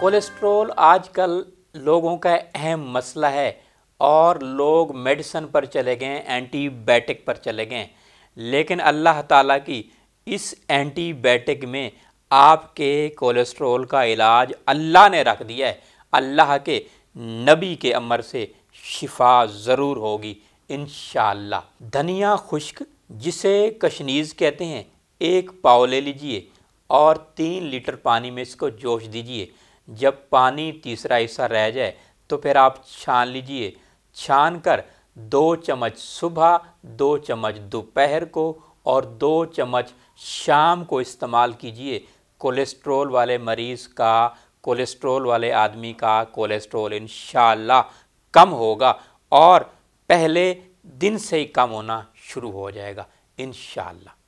cholesterol आजकल लोगों का अहम मसला है और लोग मेडिसन पर चले गए एंटीबायोटिक पर चले गए लेकिन अल्लाह ताला की इस एंटीबायोटिक में आपके कोलेस्ट्रोल का इलाज अल्लाह ने रख दिया है अल्लाह के नबी के अमर से शिफा ज़रूर होगी इन धनिया खुश्क जिसे कशनीज़ कहते हैं एक पाव ले लीजिए और तीन लीटर पानी में इसको जोश दीजिए जब पानी तीसरा हिस्सा रह जाए तो फिर आप छान लीजिए छान कर दो चम्मच सुबह दो चम्मच दोपहर को और दो चम्मच शाम को इस्तेमाल कीजिए कोलेस्ट्रोल वाले मरीज़ का कोलेस्ट्रोल वाले आदमी का कोलेस्ट्रोल इन कम होगा और पहले दिन से ही कम होना शुरू हो जाएगा इन